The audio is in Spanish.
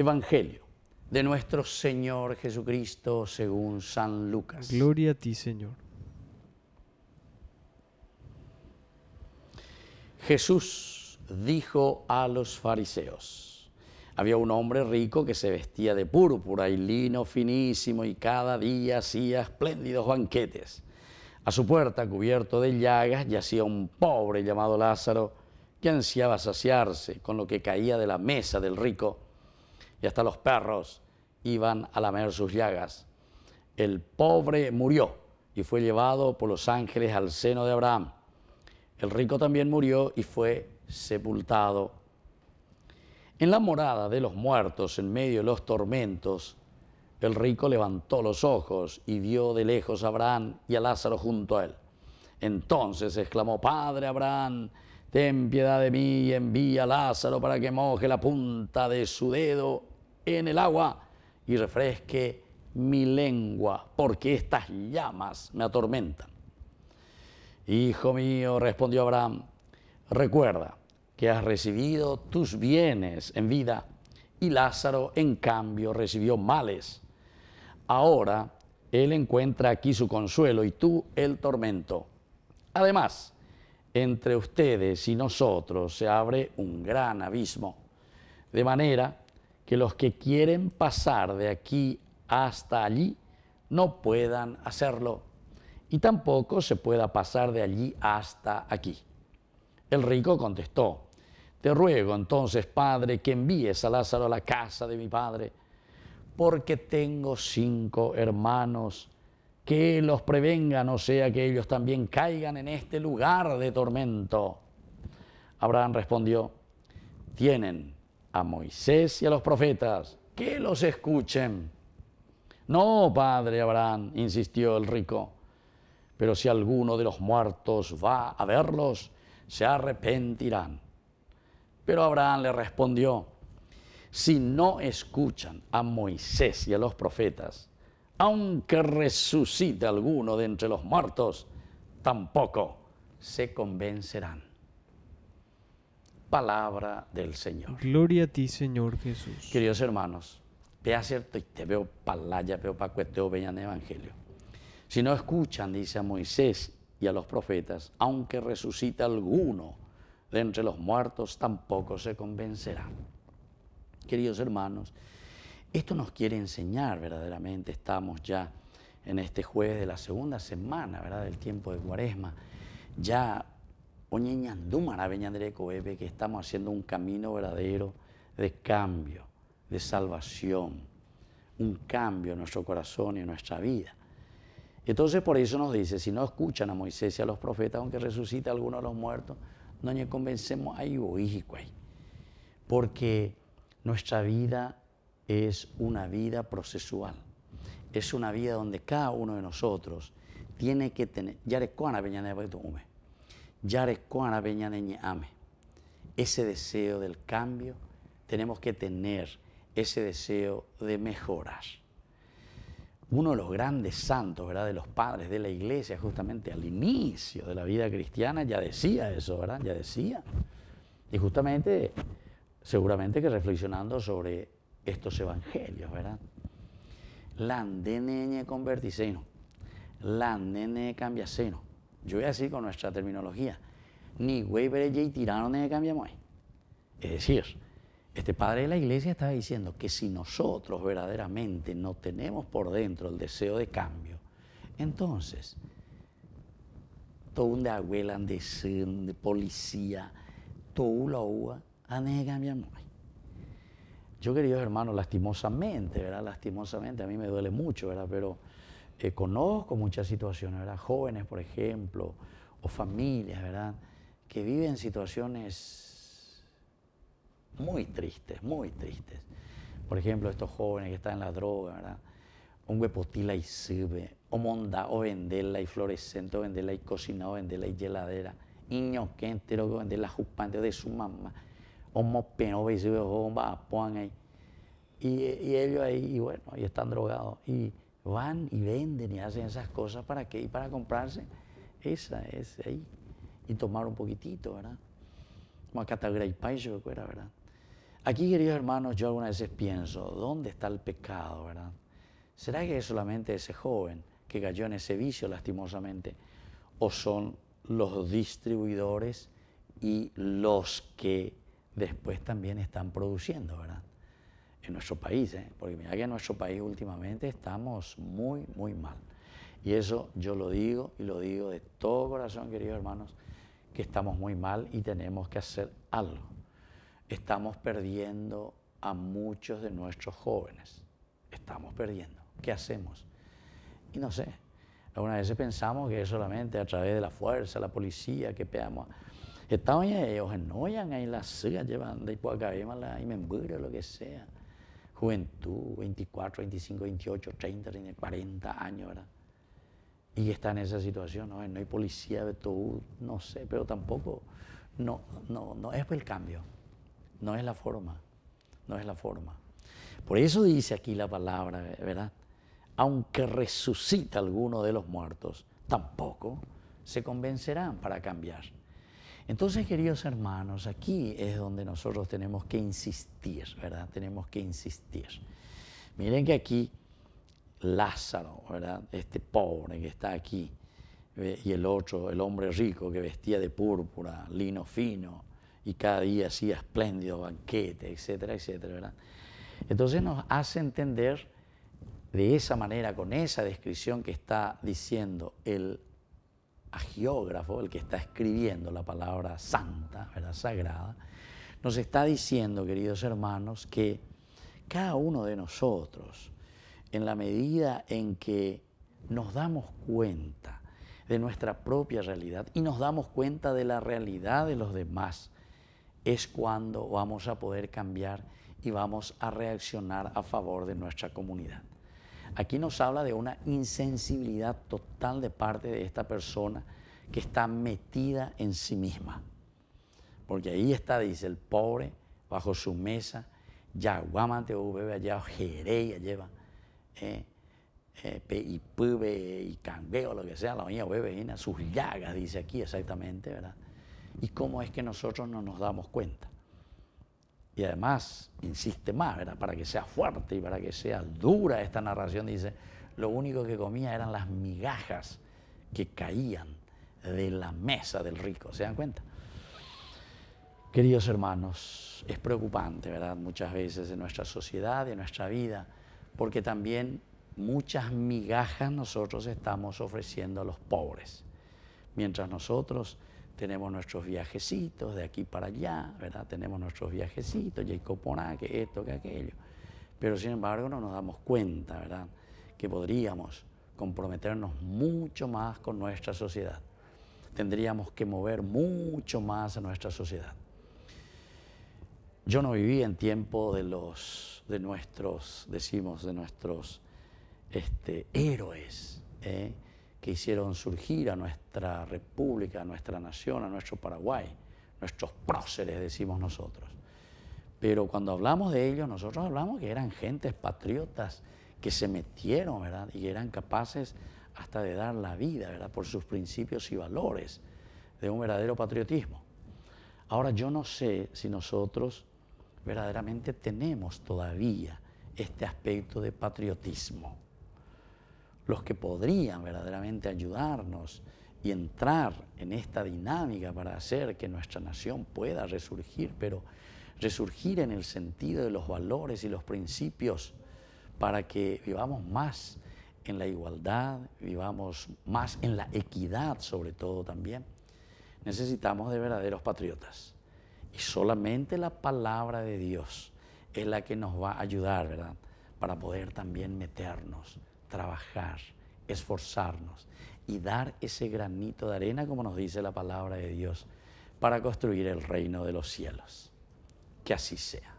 Evangelio de nuestro Señor Jesucristo según San Lucas. Gloria a ti, Señor. Jesús dijo a los fariseos, había un hombre rico que se vestía de púrpura y lino finísimo y cada día hacía espléndidos banquetes. A su puerta, cubierto de llagas, yacía un pobre llamado Lázaro, que ansiaba saciarse con lo que caía de la mesa del rico y hasta los perros iban a lamer sus llagas. El pobre murió y fue llevado por los ángeles al seno de Abraham. El rico también murió y fue sepultado. En la morada de los muertos, en medio de los tormentos, el rico levantó los ojos y vio de lejos a Abraham y a Lázaro junto a él. Entonces exclamó, Padre Abraham, ten piedad de mí y envía a Lázaro para que moje la punta de su dedo en el agua y refresque mi lengua, porque estas llamas me atormentan. Hijo mío, respondió Abraham, recuerda que has recibido tus bienes en vida y Lázaro en cambio recibió males. Ahora él encuentra aquí su consuelo y tú el tormento. Además, entre ustedes y nosotros se abre un gran abismo, de manera que los que quieren pasar de aquí hasta allí no puedan hacerlo y tampoco se pueda pasar de allí hasta aquí. El rico contestó, te ruego entonces, Padre, que envíes a Lázaro a la casa de mi Padre, porque tengo cinco hermanos, que los prevengan o sea que ellos también caigan en este lugar de tormento. Abraham respondió, tienen a Moisés y a los profetas, que los escuchen. No, padre Abraham, insistió el rico, pero si alguno de los muertos va a verlos, se arrepentirán. Pero Abraham le respondió, si no escuchan a Moisés y a los profetas, aunque resucite alguno de entre los muertos, tampoco se convencerán palabra del Señor. Gloria a ti, Señor Jesús. Queridos hermanos, ve a y te veo palaya, veo cueteo, vean el Evangelio. Si no escuchan, dice a Moisés y a los profetas, aunque resucita alguno de entre los muertos, tampoco se convencerá Queridos hermanos, esto nos quiere enseñar verdaderamente, estamos ya en este jueves de la segunda semana, ¿verdad?, del tiempo de Cuaresma, ya Oñeñandúmara que estamos haciendo un camino verdadero de cambio, de salvación, un cambio en nuestro corazón y en nuestra vida. Entonces por eso nos dice, si no escuchan a Moisés y a los profetas, aunque resucite alguno de los muertos, no nos convencemos a ahí. Porque nuestra vida es una vida procesual. Es una vida donde cada uno de nosotros tiene que tener, ya a Ame. Ese deseo del cambio, tenemos que tener ese deseo de mejorar. Uno de los grandes santos, ¿verdad? De los padres de la iglesia, justamente al inicio de la vida cristiana, ya decía eso, ¿verdad? Ya decía. Y justamente, seguramente que reflexionando sobre estos evangelios, ¿verdad? Landene converticeno, landene cambiaseno. Yo voy a decir con nuestra terminología, ni Weber y tiraron de cambiamos. Es decir, este padre de la iglesia estaba diciendo que si nosotros verdaderamente no tenemos por dentro el deseo de cambio, entonces, todo de abuela, de policía, de policía, todo la uva, a cambiamos. Yo, queridos hermanos, lastimosamente, ¿verdad? Lastimosamente, a mí me duele mucho, ¿verdad? Pero eh, conozco muchas situaciones, Jóvenes, por ejemplo, o familias, ¿verdad? Que viven situaciones muy tristes, muy tristes. Por ejemplo, estos jóvenes que están en la droga, ¿verdad? Un huepotila y sirve, o monda, o vendela y florescente, o vendela y cocina, o vendela y heladera, niños que entero, vende la jupante de su mamá, o mopeno, y o bomba, ahí. Y, ellos ahí, bueno, y están drogados. Y, van y venden y hacen esas cosas para qué y para comprarse esa es ahí y tomar un poquitito, ¿verdad? Como acá está yo fuera, ¿verdad? Aquí, queridos hermanos, yo algunas veces pienso, ¿dónde está el pecado, verdad? ¿Será que es solamente ese joven que cayó en ese vicio lastimosamente? ¿O son los distribuidores y los que después también están produciendo, verdad? en nuestro país, ¿eh? porque mira que en nuestro país últimamente estamos muy, muy mal. Y eso yo lo digo y lo digo de todo corazón, queridos hermanos, que estamos muy mal y tenemos que hacer algo. Estamos perdiendo a muchos de nuestros jóvenes. Estamos perdiendo. ¿Qué hacemos? Y no sé. Algunas veces pensamos que es solamente a través de la fuerza, la policía, que pegamos. Estamos ellos, no, ahí las la llevando llevan de la y me lo que sea juventud, 24, 25, 28, 30, 40 años, ¿verdad? Y está en esa situación, ¿no? No hay policía, de todo, no sé, pero tampoco, no, no, no es el cambio, no es la forma, no es la forma. Por eso dice aquí la palabra, ¿verdad? Aunque resucita alguno de los muertos, tampoco se convencerán para cambiar. Entonces, queridos hermanos, aquí es donde nosotros tenemos que insistir, ¿verdad? Tenemos que insistir. Miren que aquí Lázaro, ¿verdad? Este pobre que está aquí, y el otro, el hombre rico que vestía de púrpura, lino fino, y cada día hacía espléndido banquete, etcétera, etcétera, ¿verdad? Entonces nos hace entender de esa manera, con esa descripción que está diciendo el geógrafo el que está escribiendo la palabra santa, ¿verdad? sagrada, nos está diciendo, queridos hermanos, que cada uno de nosotros, en la medida en que nos damos cuenta de nuestra propia realidad y nos damos cuenta de la realidad de los demás, es cuando vamos a poder cambiar y vamos a reaccionar a favor de nuestra comunidad. Aquí nos habla de una insensibilidad total de parte de esta persona que está metida en sí misma. Porque ahí está, dice, el pobre bajo su mesa, yaguamante o bebe allá, jereya lleva, eh, eh, y pube y cangueo, lo que sea, la o bebe, sus llagas, dice aquí exactamente, ¿verdad? ¿Y cómo es que nosotros no nos damos cuenta? y además insiste más, ¿verdad? para que sea fuerte y para que sea dura esta narración, dice, lo único que comía eran las migajas que caían de la mesa del rico, ¿se dan cuenta? Queridos hermanos, es preocupante, ¿verdad? Muchas veces en nuestra sociedad y en nuestra vida, porque también muchas migajas nosotros estamos ofreciendo a los pobres, mientras nosotros tenemos nuestros viajecitos de aquí para allá, ¿verdad? Tenemos nuestros viajecitos, por que esto, que aquello. Pero sin embargo no nos damos cuenta, ¿verdad? Que podríamos comprometernos mucho más con nuestra sociedad. Tendríamos que mover mucho más a nuestra sociedad. Yo no viví en tiempo de los, de nuestros, decimos, de nuestros este, héroes, ¿eh? que hicieron surgir a nuestra república, a nuestra nación, a nuestro Paraguay, nuestros próceres, decimos nosotros. Pero cuando hablamos de ellos, nosotros hablamos que eran gentes patriotas que se metieron, ¿verdad? Y eran capaces hasta de dar la vida, ¿verdad? Por sus principios y valores de un verdadero patriotismo. Ahora, yo no sé si nosotros verdaderamente tenemos todavía este aspecto de patriotismo los que podrían verdaderamente ayudarnos y entrar en esta dinámica para hacer que nuestra nación pueda resurgir, pero resurgir en el sentido de los valores y los principios para que vivamos más en la igualdad, vivamos más en la equidad sobre todo también. Necesitamos de verdaderos patriotas y solamente la palabra de Dios es la que nos va a ayudar, ¿verdad? Para poder también meternos trabajar, esforzarnos y dar ese granito de arena, como nos dice la palabra de Dios, para construir el reino de los cielos. Que así sea.